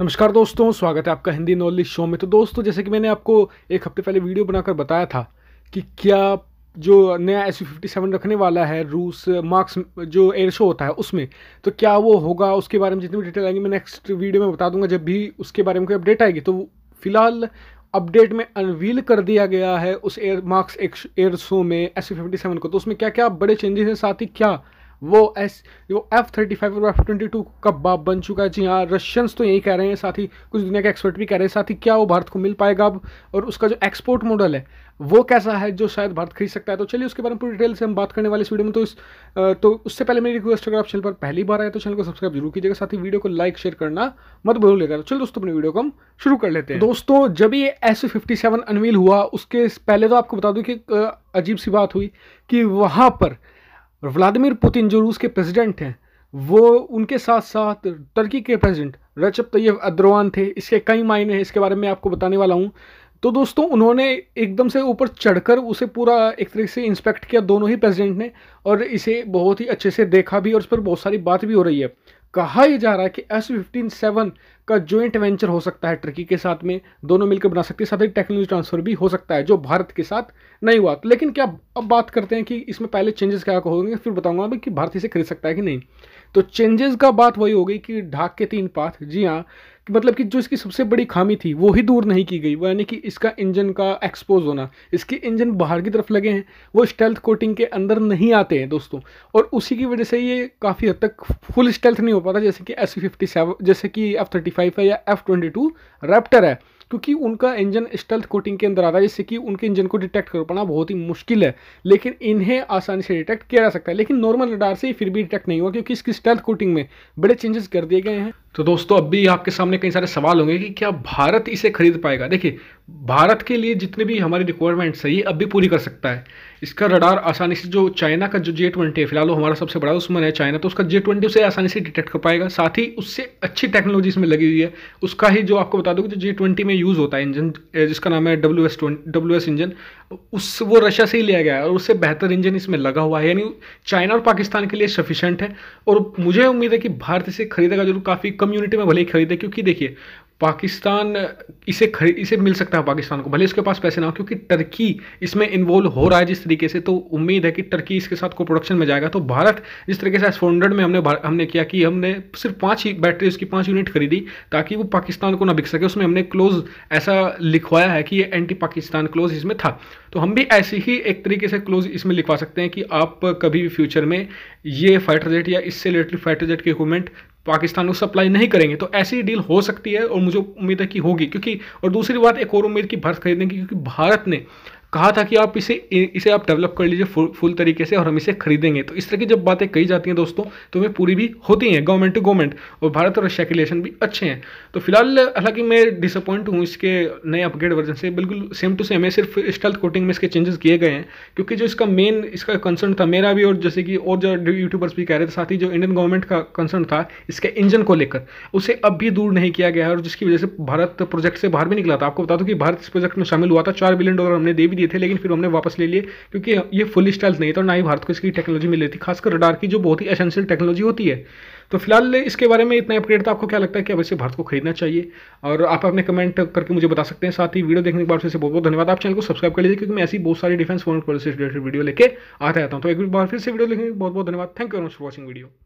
नमस्कार दोस्तों स्वागत है आपका हिंदी नॉलेज शो में तो दोस्तों जैसे कि मैंने आपको एक हफ्ते पहले वीडियो बनाकर बताया था कि क्या जो नया एस फिफ्टी सेवन रखने वाला है रूस मार्क्स जो एयर शो होता है उसमें तो क्या वो होगा उसके बारे में जितनी भी डिटेल आएंगी मैं नेक्स्ट वीडियो में बता दूंगा जब भी उसके बारे में कोई अपडेट आएगी तो फिलहाल अपडेट में अनवील कर दिया गया है उस एयर मार्क्स एयर शो में एस फिफ्टी सेवन को तो उसमें क्या क्या बड़े चेंजेस हैं साथ ही क्या वो एस वो एफ थर्टी फाइव और एफ ट्वेंटी टू का बाप बन चुका है जी हाँ रशियंस तो यही कह रहे हैं साथ ही कुछ दुनिया के एक्सपर्ट भी कह रहे हैं साथ ही क्या वो भारत को मिल पाएगा अब और उसका जो एक्सपोर्ट मॉडल है वो कैसा है जो शायद भारत खरीद सकता है तो चलिए उसके बारे में पूरी डिटेल से हम बात करने वाले इस वीडियो में तो इस तो उससे पहले मेरी रिक्वेस्ट अगर आप चैनल पर पहली बार आए तो चैनल को सब्सक्राइब जरूर कीजिएगा साथ ही वीडियो को लाइक शेयर करना मत भूलिएगा तो चलो दोस्तों अपनी वीडियो को हम शुरू कर लेते हैं दोस्तों जब ये एस फिफ्टी सेवन अनवील हुआ उसके पहले तो आपको बता दूँ कि अजीब सी बात हुई कि वहाँ पर और व्लादिमिर पुतिन जो रूस के प्रेसिडेंट हैं वो उनके साथ साथ टर्की के प्रेसिडेंट रजब तैयब अद्रवान थे इसके कई मायने हैं इसके बारे में आपको बताने वाला हूँ तो दोस्तों उन्होंने एकदम से ऊपर चढ़कर उसे पूरा एक तरीके से इंस्पेक्ट किया दोनों ही प्रेसिडेंट ने और इसे बहुत ही अच्छे से देखा भी और इस पर बहुत सारी बात भी हो रही है कहा यह जा रहा है कि एस फिफ्टीन सेवन का जॉइंट वेंचर हो सकता है टर्की के साथ में दोनों मिलकर बना सकते हैं साथ ही टेक्नोलॉजी ट्रांसफर भी हो सकता है जो भारत के साथ नहीं हुआ लेकिन क्या अब बात करते हैं कि इसमें पहले चेंजेस क्या होंगे फिर बताऊंगा मैं कि भारतीय से खरीद सकता है कि नहीं तो चेंजेस का बात वही हो गई कि ढाक के तीन पाथ जी हाँ कि मतलब कि जो इसकी सबसे बड़ी खामी थी वो ही दूर नहीं की गई वो यानी कि इसका इंजन का एक्सपोज होना इसके इंजन बाहर की तरफ लगे हैं वो स्टेल्थ कोटिंग के अंदर नहीं आते हैं दोस्तों और उसी की वजह से ये काफ़ी हद तक फुल स्टेल्थ नहीं हो पाता जैसे कि एस फिफ्टी सेवन जैसे कि एफ थर्टी फाइव है या एफ ट्वेंटी टू रैप्टर है क्योंकि उनका इंजन स्टेल्थ कोटिंग के अंदर आता है जिससे कि उनके इंजन को डिटेक्ट कर पाना बहुत ही मुश्किल है लेकिन इन्हें आसानी से डिटेक्ट किया जा सकता है लेकिन नॉर्मल रडार से फिर भी डिटेक्ट नहीं हुआ क्योंकि इसकी स्टेल्थ कोटिंग में बड़े चेंजेस कर दिए गए हैं तो दोस्तों अब भी आपके सामने कई सारे सवाल होंगे कि क्या भारत इसे खरीद पाएगा देखिए भारत के लिए जितने भी हमारी रिक्वायरमेंट्स है ये अब भी पूरी कर सकता है इसका रडार आसानी से जो चाइना का जो जे ट्वेंटी है फिलहाल वो हमारा सबसे बड़ा उसमें है चाइना तो उसका जे ट्वेंटी उसे आसानी से डिटेक्ट कर पाएगा साथ ही उससे अच्छी टेक्नोलॉजी इसमें लगी हुई है उसका ही जो आपको बता दूँ जो जे ट्वेंटी में यूज़ होता है इंजन जिसका नाम है W S W S engine उस वो रशिया से ही लिया गया है और उससे बेहतर इंजन इसमें लगा हुआ है यानी चाइना और पाकिस्तान के लिए सफिशेंट है और मुझे उम्मीद है कि भारत इसे खरीदेगा जरूर काफ़ी कम्युनिटी में भले ही खरीदे क्योंकि देखिए पाकिस्तान इसे खरीद इसे मिल सकता है पाकिस्तान को भले इसके पास पैसे ना हो क्योंकि टर्की इसमें इन्वॉल्व हो रहा है जिस तरीके से तो उम्मीद है कि टर्की इसके साथ को प्रोडक्शन में जाएगा तो भारत जिस तरीके से एस फोर हंड्रेड में हमने हमने किया कि हमने सिर्फ पाँच ही बैटरी उसकी पाँच यूनिट खरीदी ताकि वो पाकिस्तान को ना बिक सके उसमें हमने क्लोज ऐसा लिखवाया है कि ये एंटी पाकिस्तान क्लोज इसमें था तो हम भी ऐसे ही एक तरीके से क्लोज इसमें लिखवा सकते हैं कि आप कभी भी फ्यूचर में ये फाइटर जेट या इससे रिलेटेड फाइटर जेट के इक्विपमेंट पाकिस्तान को सप्लाई नहीं करेंगे तो ऐसी डील हो सकती है और मुझे उम्मीद है कि होगी क्योंकि और दूसरी बात एक और उम्मीद की भारत खरीदने की क्योंकि भारत ने कहा था कि आप इसे इसे आप डेवलप कर लीजिए फुल, फुल तरीके से और हम इसे खरीदेंगे तो इस तरह की जब बातें कही जाती हैं दोस्तों तो वे पूरी भी होती हैं गवर्नमेंट टू गवर्नमेंट और भारत और रशिया के रिलेशन भी अच्छे हैं तो फिलहाल हालांकि मैं डिसअपॉइंट हूँ इसके नए अपग्रेड वर्जन से बिल्कुल सेम टू सेम है सिर्फ स्टल्थ कोटिंग में इसके चेंजेस किए गए हैं क्योंकि जो इसका मेन इसका कंसर्न था मेरा भी और जैसे कि और जो यूट्यूबर्स भी कह रहे थे साथ ही जो इंडियन गवर्नमेंट का कंसर्न था इसके इंजन को लेकर उसे अब भी दूर नहीं किया गया है और जिसकी वजह से भारत प्रोजेक्ट से बाहर भी निकला था आपको बता दूँ कि भारत इस प्रोजेक्ट में शामिल हुआ था चार बिलियन डॉलर हमने दे भी दिया किए थे लेकिन फिर हमने वापस ले लिए क्योंकि ये फुल स्टाइल्स नहीं था और ना ही भारत को इसकी टेक्नोलॉजी मिली थी खासकर रडार की जो बहुत ही एसेंशियल टेक्नोलॉजी होती है तो फिलहाल इसके बारे में इतना अपडेट था आपको क्या लगता है कि अब इसे भारत को खरीदना चाहिए और आप अपने कमेंट करके मुझे बता सकते हैं साथ ही वीडियो देखने के बाद से बहुत बहुत धन्यवाद आप चैनल को सब्सक्राइब कर लीजिए क्योंकि मैं ऐसी बहुत सारी defence phone policy related video लेके आता रहता हूँ तो एक बार फिर से वीडियो देखने के बहुत बहुत धन्यवाद thank you very much for watching video